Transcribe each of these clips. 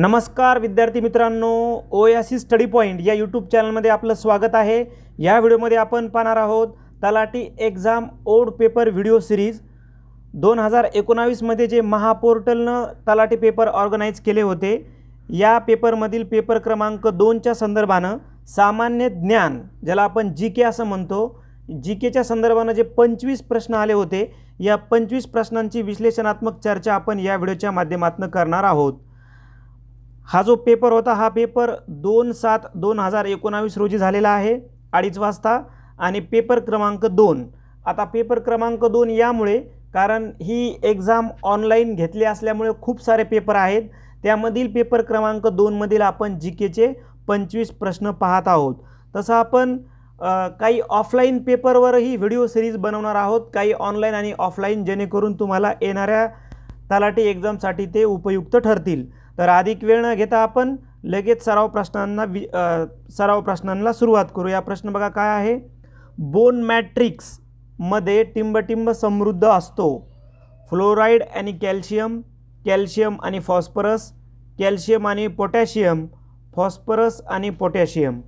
नमस्कार विद्यार्थी मित्रांनो सी स्टडी पॉईंट या यूट्यूब चॅनलमध्ये आपलं स्वागत आहे या व्हिडिओमध्ये आपण पाहणार आहोत तलाटी exam old paper video series दोन हजार एकोणावीसमध्ये जे महापोर्टलनं तलाटी पेपर ऑर्गनाईज केले होते या पेपरमधील पेपर क्रमांक दोनच्या संदर्भानं सामान्य ज्ञान ज्याला आपण जी के असं म्हणतो जी केच्या संदर्भानं जे पंचवीस प्रश्न आले होते या पंचवीस प्रश्नांची विश्लेषणात्मक चर्चा आपण या व्हिडिओच्या माध्यमातून करणार आहोत हा जो पेपर होता हा पेपर दोन सात दोन हजार एकोणावीस रोजी झालेला आहे अडीच वाजता आणि पेपर क्रमांक दोन आता पेपर क्रमांक दोन यामुळे कारण ही एक्झाम ऑनलाईन घेतली असल्यामुळे खूप सारे पेपर आहेत त्यामधील पेपर क्रमांक दोनमधील आपण जी केचे पंचवीस प्रश्न पाहत आहोत तसं आपण काही ऑफलाईन पेपरवरही व्हिडिओ सिरीज बनवणार आहोत काही ऑनलाईन आणि ऑफलाईन जेणेकरून तुम्हाला येणाऱ्या तलाठी एक्झामसाठी ते उपयुक्त ठरतील तर अधिक वेळ न घेता आपण लगेच सराव प्रश्नांना वि सराव प्रश्नांना सुरुवात करू या प्रश्न बघा काय आहे बोन मॅट्रिक्समध्ये टिंबटिंब समृद्ध असतो फ्लोराईड आणि कॅल्शियम कॅल्शियम आणि फॉस्फरस कॅल्शियम आणि पोटॅशियम फॉस्फरस आणि पोटॅशियम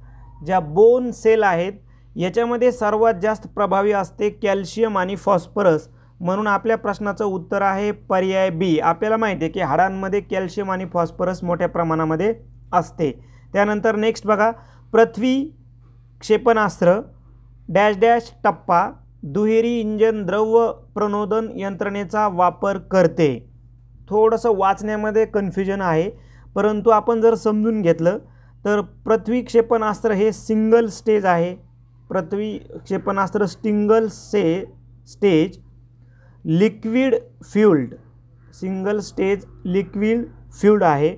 ज्या बोन सेल आहेत याच्यामध्ये सर्वात जास्त प्रभावी असते कॅल्शियम आणि फॉस्फरस म्हणून आपल्या प्रश्नाचं उत्तर आहे पर्याय बी आपल्याला माहिती आहे की हाडांमध्ये कॅल्शियम आणि फॉस्फरस मोठ्या प्रमाणामध्ये असते त्यानंतर नेक्स्ट बघा पृथ्वी क्षेपणास्त्र डॅश डॅश टप्पा दुहेरी इंजन द्रव प्रणोदन यंत्रणेचा वापर करते थोडंसं वाचण्यामध्ये कन्फ्युजन आहे परंतु आपण जर समजून घेतलं तर पृथ्वी क्षेपणास्त्र हे सिंगल स्टेज आहे पृथ्वी क्षेपणास्त्र सिंगल से stage liquid fuelled single stage liquid fuelled आहे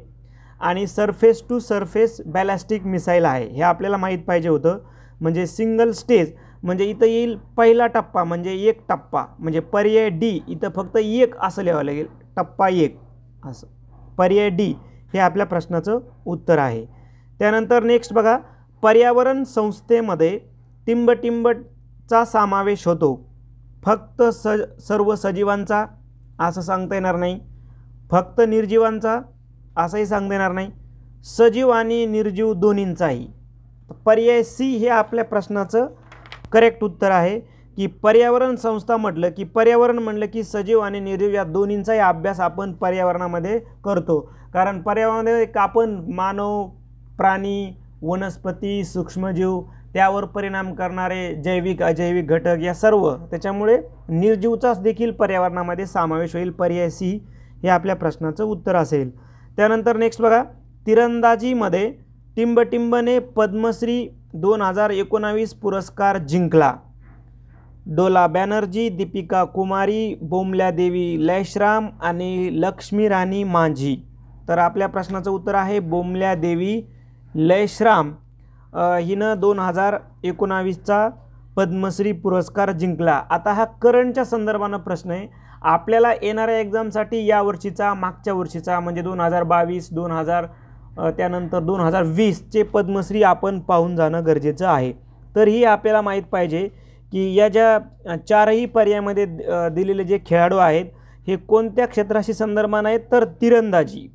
आणि surface to surface ballistic missile आहे हे आपल्याला माहीत पाहिजे होतं म्हणजे सिंगल स्टेज म्हणजे इथं येईल पहिला टप्पा म्हणजे एक टप्पा म्हणजे पर्याय डी इथं फक्त एक असं लिहावं लागेल टप्पा एक असं पर्याय डी हे आपल्या प्रश्नाचं उत्तर आहे त्यानंतर नेक्स्ट बघा पर्यावरण संस्थेमध्ये टिंबटिंबटचा समावेश होतो फक्त स सर्व सजीवांचा असं सांगता येणार नाही फक्त निर्जीवांचा असंही सांगता येणार नाही सजीव आणि निर्जीव दोन्हींचाही पर्याय सी हे आपल्या प्रश्नाचं करेक्ट उत्तर आहे की पर्यावरण संस्था म्हटलं की पर्यावरण म्हटलं की सजीव आणि निर्जीव या दोन्हींचाही अभ्यास आपण पर्यावरणामध्ये करतो कारण पर्यावरणामध्ये आपण मानव प्राणी वनस्पती सूक्ष्मजीव त्यावर परिणाम करणारे जैविक अजैविक घटक या सर्व त्याच्यामुळे निर्जीवचाच देखील पर्यावरणामध्ये समावेश होईल पर्याय सी हे आपल्या प्रश्नाचं उत्तर असेल त्यानंतर नेक्स्ट बघा तिरंदाजीमध्ये टिंबटिंबने पद्मश्री दोन हजार एकोणावीस पुरस्कार जिंकला डोला बॅनर्जी दीपिका कुमारी बोमल्या देवी लयश्राम आणि लक्ष्मी राणी मांझी तर आपल्या प्रश्नाचं उत्तर आहे बोमल्या देवी लयश्राम हिनं दोन हजार एकोणावीसचा पद्मश्री पुरस्कार जिंकला आता हा करंटच्या संदर्भानं प्रश्न आहे आपल्याला येणाऱ्या एक्झामसाठी या वर्षीचा मागच्या वर्षीचा म्हणजे दोन हजार बावीस दोन हजार त्यानंतर दोन हजार वीसचे पद्मश्री आपण पाहून जाणं गरजेचं आहे तर ही आपल्याला माहीत पाहिजे की या ज्या चारही पर्यायामध्ये दिलेले जे खेळाडू आहेत हे कोणत्या क्षेत्राशी संदर्भानं आहेत तर तिरंदाजी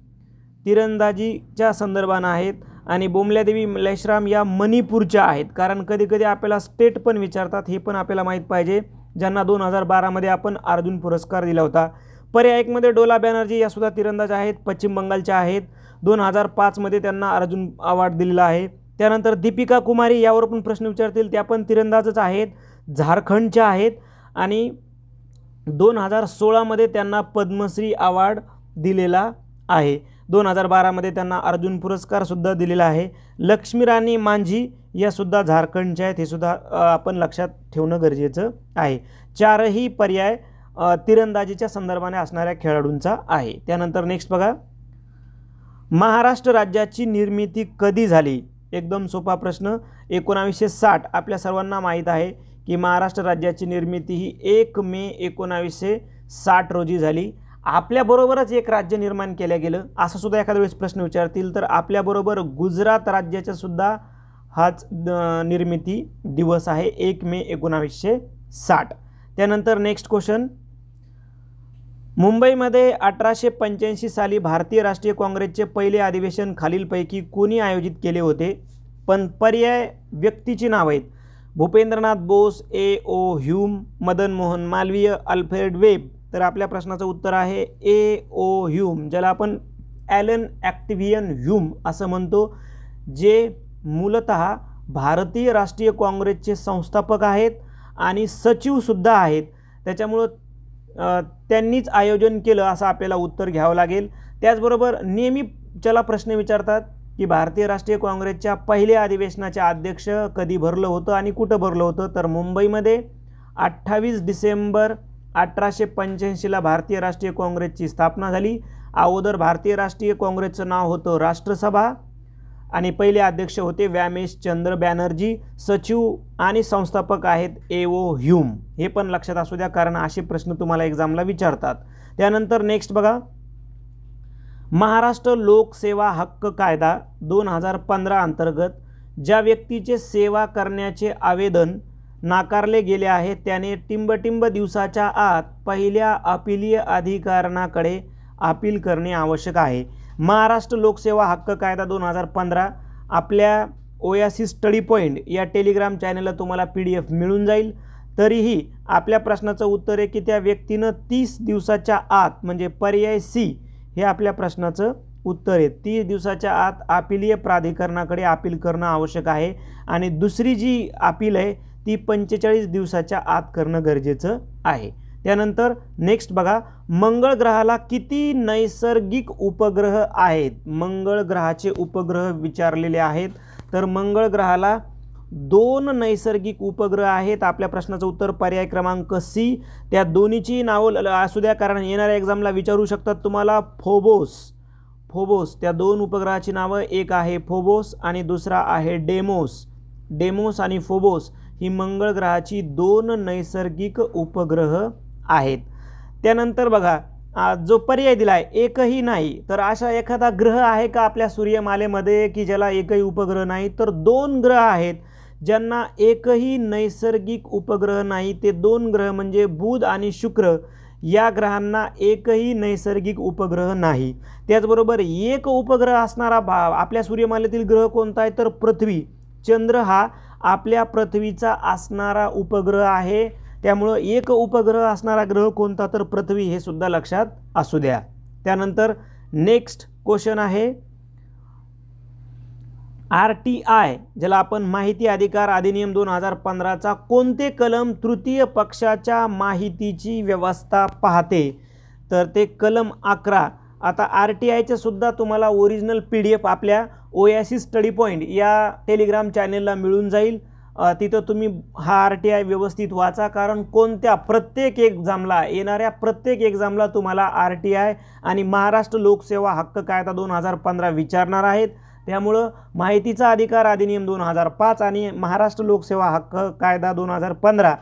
तिरंदाजीच्या संदर्भानं आहेत आणि बोमल्यादेवी लेशराम या मणिपूरच्या आहेत कारण कधीकधी आपल्याला स्टेट पण विचारतात हे पण आपल्याला माहीत पाहिजे ज्यांना दोन हजार बारामध्ये आपण अर्जुन पुरस्कार दिला होता पर्याय एकमध्ये डोला बॅनर्जी यासुद्धा तिरंदाज आहेत पश्चिम बंगालच्या आहेत दोन हजार पाचमध्ये त्यांना अर्जुन अवॉर्ड दिलेला आहे त्यानंतर दीपिका कुमारी यावर पण प्रश्न विचारतील त्या पण तिरंदाजच आहेत झारखंडच्या आहेत आणि दोन हजार सोळामध्ये त्यांना पद्मश्री अवॉर्ड दिलेला आहे दोन हजार बारामध्ये त्यांना अर्जुन पुरस्कारसुद्धा दिलेला आहे लक्ष्मी राणी मांझी यासुद्धा झारखंडच्या आहेत हे सुद्धा आपण लक्षात ठेवणं गरजेचं आहे चारही पर्याय तिरंदाजीच्या संदर्भाने असणाऱ्या खेळाडूंचा आहे त्यानंतर नेक्स्ट बघा महाराष्ट्र राज्याची निर्मिती कधी झाली एकदम सोपा प्रश्न एकोणावीसशे साठ आपल्या सर्वांना माहीत आहे की महाराष्ट्र राज्याची निर्मिती ही एक मे एकोणावीसशे साठ रोजी झाली आपल्याबरोबरच एक राज्य निर्माण केलं गेलं असं सुद्धा एखाद्या वेळेस प्रश्न विचारतील तर आपल्याबरोबर गुजरात राज्याचा सुद्धा हाच निर्मिती दिवस आहे एक मे एकोणावीसशे साठ त्यानंतर नेक्स्ट क्वेश्चन मुंबईमध्ये अठराशे पंच्याऐंशी साली भारतीय राष्ट्रीय काँग्रेसचे पहिले अधिवेशन खालीलपैकी कोणी आयोजित केले होते पण पर्याय व्यक्तीची नाव आहेत Bhupendranath Bose A O Hume Madan Mohan Malaviya Alfred Webb तर आपल्या प्रश्नाचं उत्तर आहे ए ओ ह्यूम ज्याला आपण ॲलन ॲक्टिव्हियन ह्यूम असं म्हणतो जे मूलत भारतीय राष्ट्रीय काँग्रेसचे संस्थापक आहेत आणि सचिवसुद्धा आहेत त्याच्यामुळं त्यांनीच आयोजन केलं असं आपल्याला उत्तर घ्यावं लागेल त्याचबरोबर नेहमी ज्याला प्रश्न विचारतात की भारतीय राष्ट्रीय काँग्रेसच्या पहिल्या अधिवेशनाचे अध्यक्ष कधी भरलं होतं आणि कुठं भरलं होतं तर मुंबईमध्ये अठ्ठावीस डिसेंबर अठराशे पंच्याऐंशीला भारतीय राष्ट्रीय काँग्रेसची स्थापना झाली अगोदर भारतीय राष्ट्रीय काँग्रेसचं नाव होतं राष्ट्रसभा आणि पहिले अध्यक्ष होते व्यामेश चंद्र बॅनर्जी सचिव आणि संस्थापक आहेत ए ओ ह्यूम हे पण लक्षात असू द्या कारण असे प्रश्न तुम्हाला एक्झामला विचारतात त्यानंतर नेक्स्ट बघा महाराष्ट्र लोकसेवा हक्क कायदा दोन हजार पंधरा अंतर्गत ज्या व्यक्तीचे सेवा करण्याचे आवेदन नाकारले गेले आहेत त्याने टिंबटिंब दिवसाच्या आत पहिल्या अपिलीय अधिकारणाकडे अपील करणे आवश्यक आहे महाराष्ट्र लोकसेवा हक्क कायदा दोन हजार पंधरा आपल्या ओयासी स्टडी पॉईंट या टेलिग्राम चॅनलला तुम्हाला पी डी एफ मिळून जाईल तरीही आपल्या प्रश्नाचं उत्तर आहे की त्या व्यक्तीनं तीस दिवसाच्या आत म्हणजे पर्याय सी हे आपल्या प्रश्नाचं उत्तर आहे तीस दिवसाच्या आत अपिलीय प्राधिकरणाकडे अपील करणं आवश्यक आहे आणि दुसरी जी अपील आहे ती पंचेचाळीस दिवसाच्या आत करणं गरजेचं आहे त्यानंतर नेक्स्ट बघा मंगळ ग्रहाला किती नैसर्गिक उपग्रह आहेत मंगळ ग्रहाचे उपग्रह विचारलेले आहेत तर मंगळ ग्रहाला दोन नैसर्गिक उपग्रह आहेत आपल्या प्रश्नाचं उत्तर पर्याय क्रमांक सी त्या दोन्हीची नावं असू द्या कारण येणाऱ्या एक्झामला विचारू शकतात तुम्हाला फोबोस फोबोस त्या दोन उपग्रहाची नावं एक आहे फोबोस आणि दुसरा आहे डेमोस डेमोस आणि फोबोस ही मंगळ ग्रहाची दोन नैसर्गिक उपग्रह आहेत त्यानंतर बघा जो पर्याय दिला आहे एकही नाही तर अशा एखादा ग्रह आहे का आपल्या सूर्यमालेमध्ये की ज्याला एकही उपग्रह नाही तर दोन ग्रह आहेत ज्यांना एकही नैसर्गिक उपग्रह नाही ते दोन ग्रह म्हणजे बुध आणि शुक्र या ग्रहांना एकही नैसर्गिक उपग्रह नाही त्याचबरोबर एक उपग्रह असणारा भा आपल्या सूर्यमालेतील ग्रह कोणता आहे तर पृथ्वी चंद्र हा आपल्या पृथ्वीचा असणारा उपग्रह आहे त्यामुळं एक उपग्रह असणारा ग्रह कोणता तर पृथ्वी हे सुद्धा लक्षात असू द्या त्यानंतर नेक्स्ट क्वेश्चन आहे आर टी आय ज्याला आपण माहिती अधिकार अधिनियम दोन हजार पंधराचा कोणते कलम तृतीय पक्षाच्या माहितीची व्यवस्था पाहते तर ते कलम अकरा आता आर टी आयचे सुद्धा तुम्हाला ओरिजिनल पी डी एफ आपल्या ओयासी स्टडी पॉईंट या टेलिग्राम चॅनेलला मिळून जाईल तिथं तुम्ही हा आर टी आय व्यवस्थित वाचा कारण कोणत्या प्रत्येक एक्झामला येणाऱ्या प्रत्येक एक्झामला तुम्हाला आर टी आय आणि महाराष्ट्र लोकसेवा हक्क कायदा दोन हजार पंधरा विचारणार आहेत त्यामुळं माहितीचा अधिकार अधिनियम दोन हजार पाच आणि महाराष्ट्र लोकसेवा हक्क कायदा दोन हजार पंधरा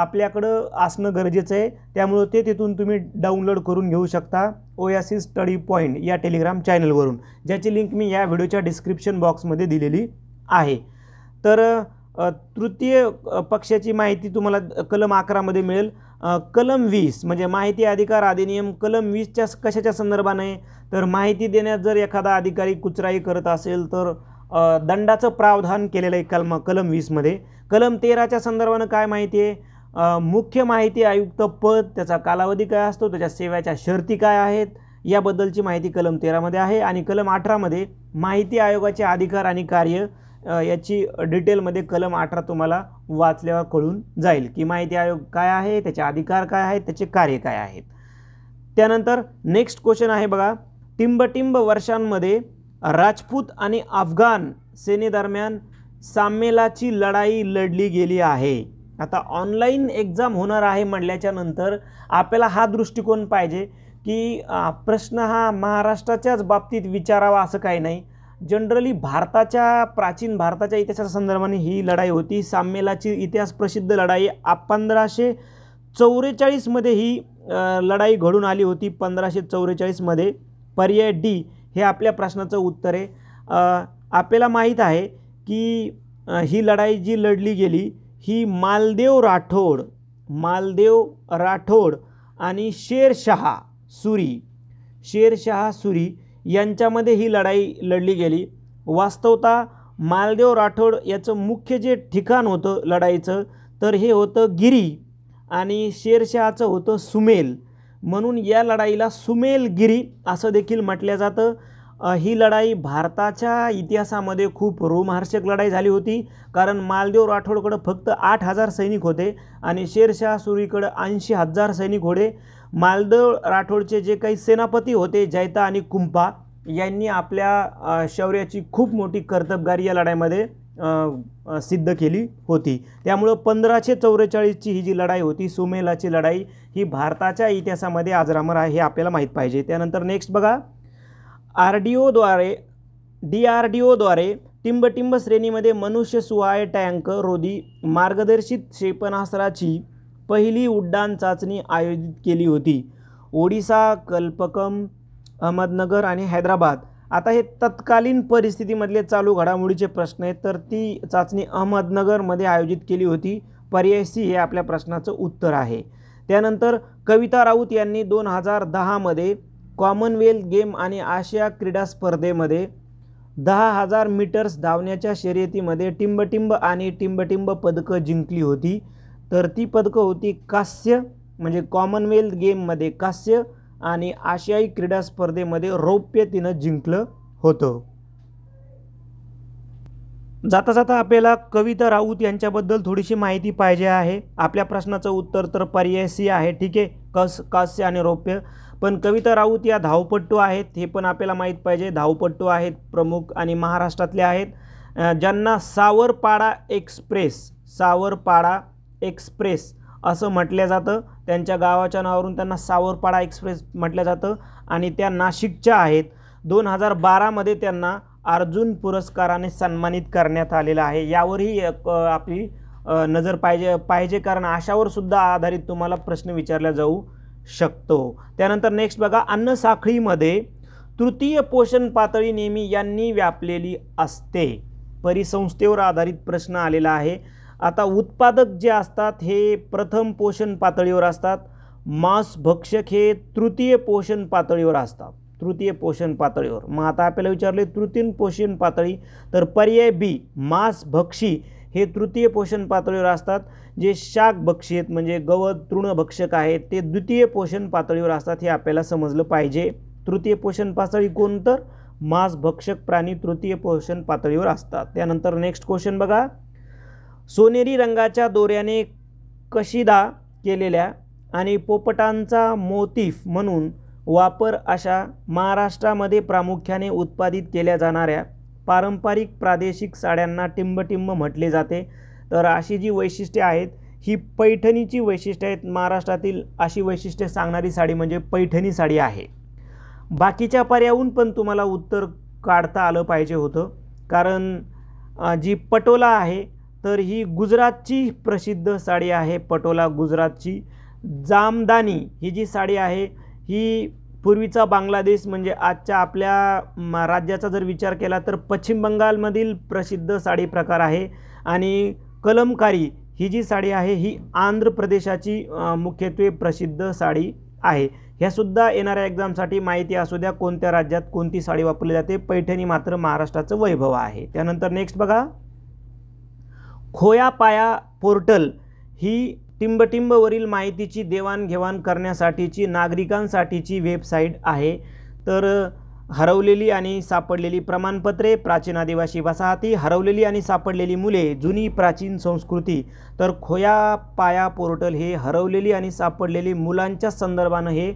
आपल्याकडं असणं गरजेचं आहे त्यामुळं ते तिथून तुम्ही डाउनलोड करून घेऊ शकता सी स्टडी पॉईंट या टेलिग्राम चॅनलवरून ज्याची लिंक मी या व्हिडिओच्या डिस्क्रिप्शन बॉक्समध्ये दिलेली आहे तर तृतीय पक्षाची माहिती तुम्हाला कलम अकरामध्ये मिळेल कलम वीस म्हणजे माहिती अधिकार अधिनियम कलम वीसच्या कशाच्या संदर्भाने तर माहिती देण्यात जर एखादा अधिकारी कुचराई करत असेल तर दंडाचं प्रावधान केलेलं आहे कलम कलम वीसमध्ये कलम तेराच्या संदर्भानं काय माहिती आहे मुख्य माहिती आयुक्त पद त्याचा कालावधी काय असतो त्याच्या सेवेच्या शर्ती काय आहेत याबद्दलची माहिती कलम तेरामध्ये आहे आणि कलम अठरामध्ये माहिती आयोगाचे अधिकार आणि कार्य याची डिटेलमध्ये कलम अठरा तुम्हाला वाचल्यावर कळून जाईल की माहिती आयोग काय आहे त्याचे अधिकार काय आहेत त्याचे कार्य काय आहेत त्यानंतर नेक्स्ट क्वेश्चन आहे बघा टिंबटिंब वर्षांमध्ये राजपूत आणि अफगाण सेनेदरम्यान सामेलाची लढाई लढली गेली आहे आता ऑनलाईन एक्झाम होणार आहे म्हटल्याच्या नंतर आपल्याला हा दृष्टिकोन पाहिजे की प्रश्न हा महाराष्ट्राच्याच बाबतीत विचारावा असं काही नाही जनरली भारताच्या प्राचीन भारताच्या इतिहासाच्या संदर्भाने ही लढाई होती साम्मेलाची इतिहास प्रसिद्ध लढाई पंधराशे चौवेचाळीसमध्ये ही लढाई घडून आली होती पंधराशे चौवेचाळीसमध्ये पर्याय डी हे आपल्या प्रश्नाचं उत्तर आहे आपल्याला माहीत आहे की ही लढाई जी लढली गेली ही मालदेव राठोड मालदेव राठोड आणि शेरशहा सुरी शेरशहा सुरी यांच्यामध्ये ही लढाई लढली गेली वास्तवता मालदेव राठोड याचं मुख्य जे ठिकाण होतं लढाईचं तर हे होतं गिरी आणि शेरशहाचं होतं सुमेल म्हणून या लढाईला सुमेल गिरी, असं देखील म्हटलं जातं ही लढाई भारताच्या इतिहासामध्ये खूप रोमहर्षक लढाई झाली होती कारण मालदेव राठोडकडं फक्त आठ हजार सैनिक होते आणि शेरशाह सुरीकडं ऐंशी हजार सैनिक होते मालदेव राठोडचे जे काही सेनापती होते जैता आणि कुंपा यांनी आपल्या शौर्याची खूप मोठी कर्तबगारी या लढाईमध्ये सिद्ध केली होती त्यामुळं पंधराशे चौवेचाळीसची ही जी लढाई होती सुमेलाची लढाई ही भारताच्या इतिहासामध्ये आजरामर आहे हे आपल्याला माहीत पाहिजे त्यानंतर नेक्स्ट बघा आर डी ओद्वारे डी आर डी ओद्वारे टिंबटिंब श्रेणीमध्ये मनुष्य सुहाय टँक रोधी मार्गदर्शित क्षेपणास्त्राची पहिली उड्डाण चाचणी आयोजित केली होती ओडिसा कल्पकम अहमदनगर आणि हैदराबाद आता हे तत्कालीन परिस्थितीमधले चालू घडामोडीचे प्रश्न आहेत तर ती चाचणी अहमदनगरमध्ये आयोजित केली होती पर्याय सी हे आपल्या प्रश्नाचं उत्तर आहे त्यानंतर कविता राऊत यांनी दोन हजार दहामध्ये कॉमनवेल्थ गेम आणि आशिया क्रीडा स्पर्धेमध्ये दहा हजार मीटर्स धावण्याच्या शर्यतीमध्ये टिंबटिंब आणि टिंबटिंब पदकं जिंकली होती तर ती पदकं होती कांस्य म्हणजे कॉमनवेल्थ गेममध्ये कांस्य आणि आशियाई क्रीडा स्पर्धेमध्ये रौप्य तिनं जिंकलं होतं जाता जाता आपल्याला कविता राऊत यांच्याबद्दल थोडीशी माहिती पाहिजे आहे आपल्या प्रश्नाचं उत्तर तर पर्याय सी आहे ठीक आहे कस कास्य आणि रौप्य पण कविता राऊत या धावपट्टू आहेत हे पण आपल्याला माहीत पाहिजे धावपट्टू आहेत प्रमुख आणि महाराष्ट्रातले आहेत ज्यांना सावरपाडा एक्सप्रेस सावरपाडा एक्सप्रेस असं म्हटलं जातं त्यांच्या गावाच्या नावावरून त्यांना सावरपाडा एक्सप्रेस म्हटलं जातं आणि त्या नाशिकच्या आहेत दोन हजार बारामध्ये त्यांना अर्जुन पुरस्काराने सन्मानित करण्यात आलेलं आहे यावरही आपली नजर पाहिजे पाहिजे कारण अशावर सुद्धा आधारित तुम्हाला प्रश्न विचारला जाऊ शकतो त्यानंतर नेक्स्ट बघा अन्नसाखळीमध्ये तृतीय पोषण पातळी नेहमी यांनी व्यापलेली असते परिसंस्थेवर आधारित प्रश्न आलेला आहे आता उत्पादक जे असतात हे प्रथम पोषण पातळीवर असतात मांस भक्षक हे तृतीय पोषण पातळीवर असतात तृतीय पोषण पातळीवर मग आता आपल्याला विचारले तृतीय पोषण पातळी तर पर्याय बी मांस भक्षी हे तृतीय पोषण पातळीवर असतात जे शाक भक्षित म्हणजे गवत तृणभक्षक आहेत ते द्वितीय पोषण पातळीवर असतात हे आपल्याला समजलं पाहिजे तृतीय पोषण पातळी कोणतं मांसभक्षक प्राणी तृतीय पोषण पातळीवर असतात त्यानंतर नेक्स्ट क्वेश्चन बघा सोनेरी रंगाच्या दोऱ्याने कशिदा केलेल्या आणि पोपटांचा मोतीफ म्हणून वापर अशा महाराष्ट्रामध्ये प्रामुख्याने उत्पादित केल्या जाणाऱ्या पारंपरिक प्रादेशिक साड्यांना टिंबटिंब म्हटले जाते तर अशी जी वैशिष्ट्ये आहेत ही पैठणीची वैशिष्ट्ये आहेत महाराष्ट्रातील अशी वैशिष्ट्ये सांगणारी साडी म्हणजे पैठणी साडी आहे बाकीच्या पर्यावून पण तुम्हाला उत्तर काढता आलं पाहिजे होतं कारण जी पटोला आहे तर ही गुजरातची प्रसिद्ध साडी आहे पटोला गुजरातची जामदानी ही जी साडी आहे ही पूर्वीचा बांगलादेश म्हणजे आजच्या आपल्या राज्याचा जर विचार केला तर पश्चिम बंगालमधील प्रसिद्ध साडी प्रकार आहे आणि कलमकारी ही जी साडी आहे ही आंध्र प्रदेशाची मुख्यत्वे प्रसिद्ध साडी आहे ह्यासुद्धा येणाऱ्या एक्झामसाठी माहिती असू द्या कोणत्या राज्यात कोणती साडी वापरली जाते पैठणी मात्र महाराष्ट्राचं वैभव आहे त्यानंतर नेक्स्ट बघा खोया पाया पोर्टल ही टिंबटिंबवरील माहितीची देवाणघेवाण करण्यासाठीची नागरिकांसाठीची वेबसाईट आहे तर हरवलेली आणि सापडलेली प्रमाणपत्रे प्राचीन आदिवासी वसाहती हरवलेली आणि सापडलेली मुले जुनी प्राचीन संस्कृती तर खोया पाया पोर्टल हे हरवलेली आणि सापडलेली मुलांच्या संदर्भानं हे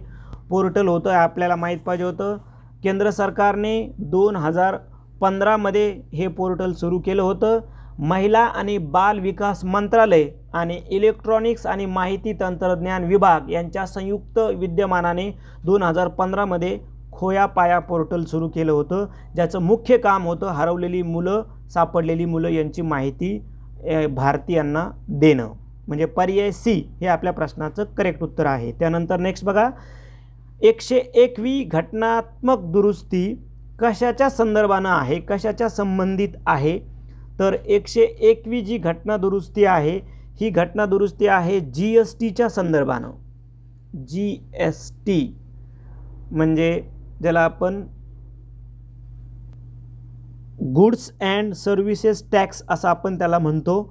पोर्टल होतं आपल्याला माहीत पाहिजे होतं केंद्र सरकारने दोन हजार पंधरामध्ये हे पोर्टल सुरू केलं होतं महिला आणि बाल विकास मंत्रालय आणि इलेक्ट्रॉनिक्स आणि माहिती तंत्रज्ञान विभाग यांच्या संयुक्त विद्यमानाने दोन हजार पंधरामध्ये खोया पाया पोर्टल सुरू केलं होतं ज्याचं मुख्य काम होतं हरवलेली मुलं सापडलेली मुलं यांची माहिती भारतीयांना देणं म्हणजे पर्याय सी हे आपल्या प्रश्नाचं करेक्ट उत्तर आहे त्यानंतर नेक्स्ट बघा एकशे एकवी घटनात्मक दुरुस्ती कशाच्या संदर्भानं आहे कशाच्या संबंधित आहे तर एकशे एकवी जी घटना दुरुस्ती आहे ही घटना दुरुस्ती आहे जी एस टीच्या संदर्भानं जी एस टी म्हणजे ज्याला आपण गुड्स अँड सर्व्हिसेस टॅक्स असं आपण त्याला म्हणतो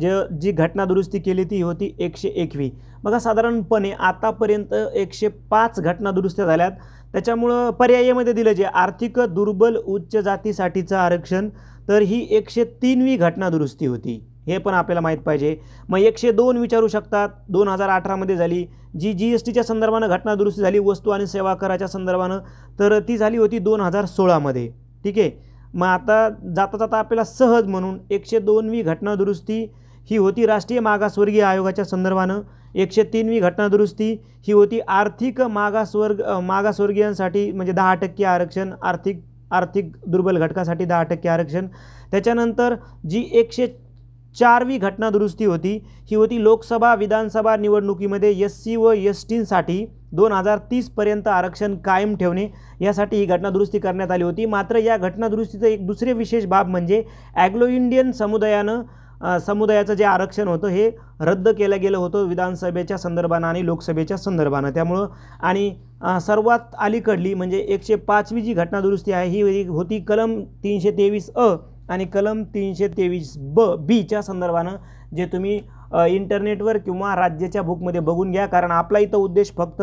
जे जी घटना दुरुस्ती केली ती होती एकशे एकवी बघा साधारणपणे आतापर्यंत एकशे पाच घटना दुरुस्त्या झाल्यात त्याच्यामुळं पर्यायामध्ये दिलं जे आर्थिक दुर्बल उच्च जातीसाठीचं आरक्षण तर ही एकशे तीनवी घटना दुरुस्ती होती हे पण आपल्याला माहीत पाहिजे मग एकशे दोन विचारू शकतात दोन हजार अठरामध्ये झाली जी जी एस टीच्या संदर्भानं घटनादुरुस्ती झाली वस्तू आणि सेवा कराच्या संदर्भानं तर ती झाली होती दोन हजार सोळामध्ये ठीक आहे मग आता जाता जाता आपल्याला सहज म्हणून एकशे दोनवी घटना दुरुस्ती ही होती राष्ट्रीय मागासवर्गीय आयोगाच्या संदर्भानं एकशे तीनवी घटनादुरुस्ती ही होती आर्थिक मागासवर्ग मागासवर्गीयांसाठी म्हणजे दहा टक्के आरक्षण आर्थिक आर्थिक दुर्बल घटकासाठी दहा टक्के आरक्षण त्याच्यानंतर जी एकशे चारवी घटना दुरुस्ती होती ही होती लोकसभा विधानसभा निवडणुकीमध्ये एस सी व एस साठी दोन हजार तीसपर्यंत आरक्षण कायम ठेवणे यासाठी ही घटना दुरुस्ती करण्यात आली होती मात्र या घटनादुरुस्तीचं एक दुसरे विशेष बाब म्हणजे ॲग्लो इंडियन समुदायानं समुदायाचं जे आरक्षण होतं हे रद्द केलं गेलं होतं विधानसभेच्या संदर्भानं आणि लोकसभेच्या संदर्भानं त्यामुळं आणि सर्वात अलीकडली म्हणजे एकशे पाचवी जी घटनादुरुस्ती आहे ही होती कलम तीनशे तेवीस अ आणि कलम तीनशे तेवीस ब बीच्या संदर्भानं जे तुम्ही इंटरनेटवर किंवा राज्याच्या बुकमध्ये बघून घ्या कारण आपला इथं उद्देश फक्त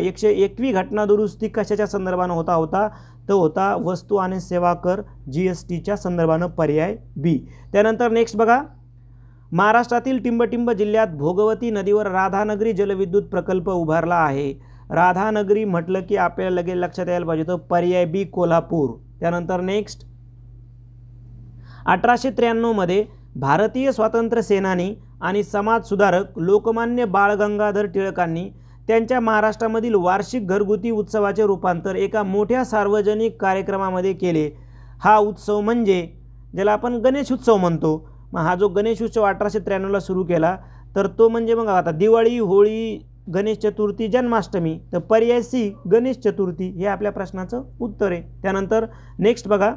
एकशे एकवी घटना दुरुस्ती कशाच्या संदर्भानं होता होता तो होता वस्तू आणि सेवा कर जी एस टीच्या संदर्भानं पर्याय बी त्यानंतर नेक्स्ट बघा महाराष्ट्रातील टिंबटिंब जिल्ह्यात भोगवती नदीवर राधानगरी जलविद्युत प्रकल्प उभारला आहे राधानगरी म्हटलं की आपल्याला लगेच लक्षात यायला पाहिजे तर पर्याय बी कोल्हापूर त्यानंतर नेक्स्ट अठराशे त्र्याण्णवमध्ये भारतीय स्वातंत्र्य सेनानी आणि समाजसुधारक लोकमान्य बाळ गंगाधर टिळकांनी त्यांच्या महाराष्ट्रामधील वार्षिक घरगुती उत्सवाचे रूपांतर एका मोठ्या सार्वजनिक कार्यक्रमामध्ये केले हा उत्सव म्हणजे ज्याला आपण गणेश उत्सव म्हणतो मग हा जो गणेश उत्सव अठराशे त्र्याण्णवला सुरू केला तर तो म्हणजे मग आता दिवाळी होळी गणेश चतुर्थी जन्माष्टमी तर पर्यायसी गणेश चतुर्थी हे आपल्या प्रश्नाचं उत्तर आहे त्यानंतर नेक्स्ट बघा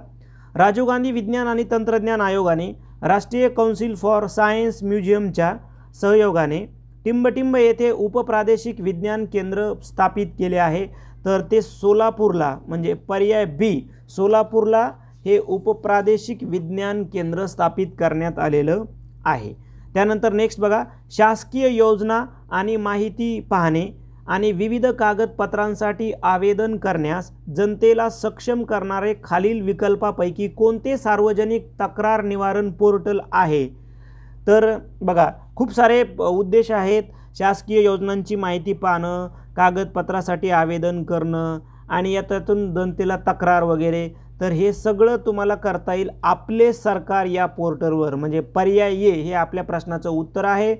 राजीव गांधी विज्ञान आणि तंत्रज्ञान आयोगाने राष्ट्रीय कौन्सिल फॉर सायन्स म्युझियमच्या सहयोगाने टिंबटिंब येथे उपप्रादेशिक विज्ञान केंद्र स्थापित केले आहे तर ते सोलापूरला म्हणजे पर्याय बी सोलापूरला हे उपप्रादेशिक विज्ञान केंद्र स्थापित करण्यात आलेलं आहे त्यानंतर नेक्स्ट बघा शासकीय योजना आणि माहिती पाहणे आणि विविध कागदपत्रांसाठी आवेदन करण्यास जनतेला सक्षम करणारे खालील विकल्पापैकी कोणते सार्वजनिक तक्रार निवारण पोर्टल आहे तर बघा खूप सारे उद्देश आहेत शासकीय योजनांची माहिती पाहणं कागदपत्रासाठी आवेदन करणं आणि यातून जनतेला तक्रार वगैरे तर हे सगळं तुम्हाला करता येईल आपले सरकार या पोर्टलवर म्हणजे पर्याय ये हे आपल्या प्रश्नाचं उत्तर आहे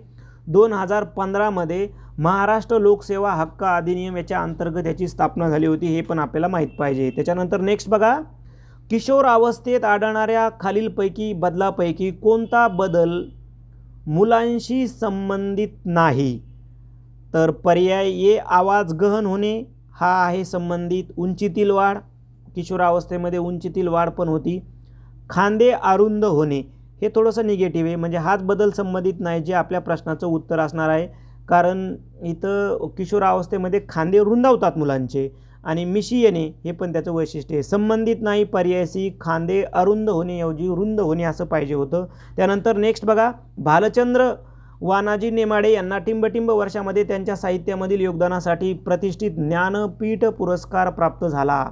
दोन हजार पंधरामध्ये महाराष्ट्र लोकसेवा हक्क अधिनियम याच्या अंतर्गत याची स्थापना झाली होती हे पण आपल्याला माहीत पाहिजे त्याच्यानंतर नेक्स्ट बघा किशोर अवस्थेत आढळणाऱ्या खालीलपैकी बदलापैकी कोणता बदल मुलांशी संबंधित नाही तर पर्याय ये आवाज गहन होणे हा आहे संबंधित उंचीतील वाढ किशोरावस्थेमध्ये उंचीतील वाढ पण होती खांदे अरुंद होणे हे थोडंसं निगेटिव्ह आहे म्हणजे हाच बदल संबंधित नाही जे आपल्या प्रश्नाचं उत्तर असणार आहे कारण इथं किशोर अवस्थेमध्ये खांदे रुंदावतात मुलांचे आणि मिशी येणे हे पण त्याचं वैशिष्ट्य आहे संबंधित नाही पर्यायसी खांदे अरुंद होण्याऐवजी रुंद होणे असं पाहिजे होतं त्यानंतर नेक्स्ट बघा भालचंद्र वानाजी नेमाडे यांना टिंबटिंब वर्षामध्ये त्यांच्या साहित्यामधील योगदानासाठी प्रतिष्ठित ज्ञानपीठ पुरस्कार प्राप्त झाला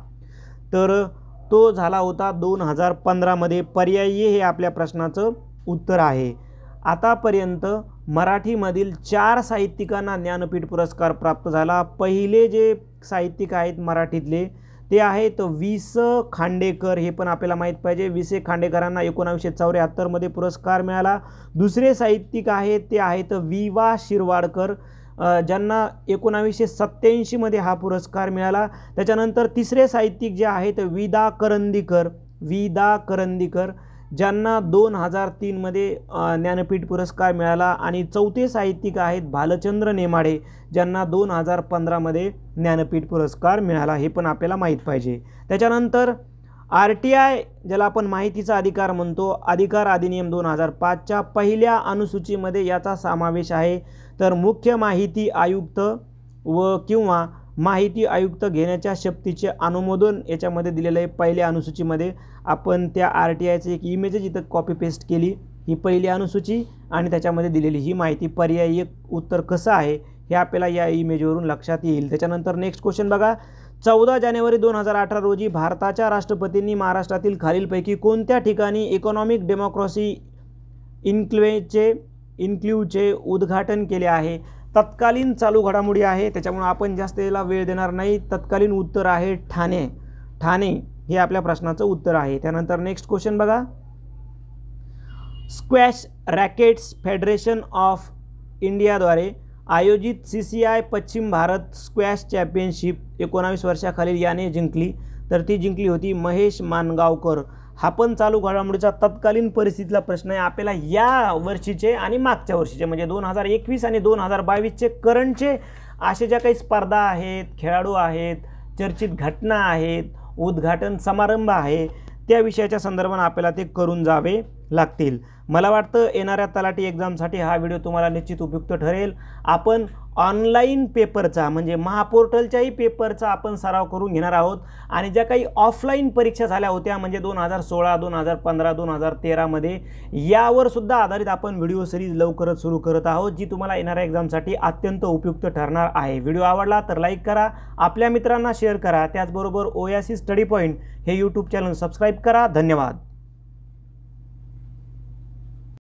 तर तो झाला होता दोन हजार पंधरामध्ये पर्यायी हे आपल्या प्रश्नाचं उत्तर आहे आतापर्यंत मराठीमधील चार साहित्यिकांना ज्ञानपीठ पुरस्कार प्राप्त झाला पहिले जे साहित्यिक आहेत मराठीतले ते आहेत वि स खांडेकर हे पण आपल्याला माहीत पाहिजे वि से खांडेकरांना एकोणावीसशे चौऱ्याहत्तरमध्ये पुरस्कार मिळाला दुसरे साहित्यिक आहेत ते आहेत वि वा शिरवाडकर ज्यांना एकोणावीसशे सत्त्याऐंशीमध्ये हा पुरस्कार मिळाला त्याच्यानंतर तिसरे साहित्यिक जे आहेत विदा करंदीकर विदा करंदीकर ज्यांना दोन हजार तीनमध्ये ज्ञानपीठ पुरस्कार मिळाला आणि चौथे साहित्यिक आहेत भालचंद्र नेमाडे ज्यांना दोन हजार पंधरामध्ये ज्ञानपीठ पुरस्कार मिळाला हे पण आपल्याला माहीत पाहिजे त्याच्यानंतर आर टी आय ज्याला आपण माहितीचा अधिकार म्हणतो अधिकार अधिनियम दोन हजार पाचच्या पहिल्या अनुसूचीमध्ये याचा समावेश आहे तर मुख्य माहिती आयुक्त व किंवा माहिती आयुक्त घेण्याच्या शक्तीचे अनुमोदन याच्यामध्ये दिलेलं आहे पहिल्या अनुसूचीमध्ये आपण त्या आर टी आयचं एक इमेजच इथं कॉपी पेस्ट केली ही पहिली अनुसूची आणि त्याच्यामध्ये दिलेली ही माहिती पर्यायी उत्तर कसं आहे हे आपल्याला या इमेजवरून लक्षात येईल त्याच्यानंतर नेक्स्ट क्वेश्चन बघा चौदा जानेवारी दोन हजार अठरा रोजी भारताच्या राष्ट्रपतींनी महाराष्ट्रातील खालीलपैकी कोणत्या ठिकाणी इकॉनॉमिक डेमोक्रॉसी इन्क्लेचे इन्क्ल्यूचे उद्घाटन केले आहे तत्कालीन चालू घडामोडी आहे त्याच्यामुळे आपण जास्त याला वेळ देणार नाही तत्कालीन उत्तर आहे ठाणे ठाणे हे आपल्या प्रश्नाचं उत्तर आहे त्यानंतर नेक्स्ट क्वेश्चन बघा स्क्वॅश रॅकेट्स फेडरेशन ऑफ इंडियाद्वारे आयोजित सी सी आय पश्चिम भारत स्क्वॅश चॅम्पियनशिप एकोणावीस वर्षाखालील याने जिंकली तर ती जिंकली होती महेश मानगावकर हा पण चालू घडामोडीचा तत्कालीन परिस्थितीतला प्रश्न आहे आपल्याला या वर्षीचे आणि मागच्या वर्षीचे म्हणजे दोन हजार एकवीस आणि दोन हजार बावीसचे करंटचे असे ज्या काही स्पर्धा आहेत खेळाडू आहेत चर्चित घटना आहेत उद्घाटन समारंभ आहे त्या विषयाच्या संदर्भात आपल्याला ते करून जावे लागतील मला वाटतं येणाऱ्या तलाठी एक्झामसाठी हा व्हिडिओ तुम्हाला निश्चित उपयुक्त ठरेल आपण ऑनलाईन पेपरचा म्हणजे महापोर्टलच्याही पेपरचा आपण सराव करून घेणार आहोत आणि ज्या काही ऑफलाईन परीक्षा झाल्या होत्या म्हणजे दोन हजार सोळा दोन हजार पंधरा दोन हजार तेरामध्ये यावर सुद्धा आधारित आपण व्हिडिओ सिरीज लवकरच सुरू करत आहोत जी तुम्हाला येणाऱ्या एक्झामसाठी अत्यंत उपयुक्त ठरणार आहे व्हिडिओ आवडला तर लाईक करा आपल्या मित्रांना शेअर करा त्याचबरोबर ओ स्टडी पॉईंट हे यूट्यूब चॅनल सबस्क्राईब करा धन्यवाद